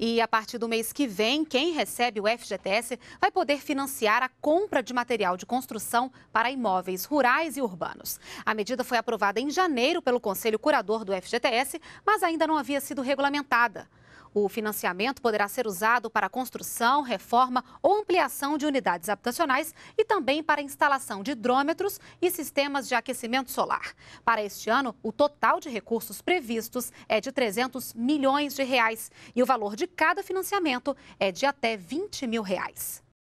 E a partir do mês que vem, quem recebe o FGTS vai poder financiar a compra de material de construção para imóveis rurais e urbanos. A medida foi aprovada em janeiro pelo Conselho Curador do FGTS, mas ainda não havia sido regulamentada. O financiamento poderá ser usado para construção, reforma ou ampliação de unidades habitacionais e também para instalação de hidrômetros e sistemas de aquecimento solar. Para este ano, o total de recursos previstos é de 300 milhões de reais e o valor de cada financiamento é de até 20 mil reais.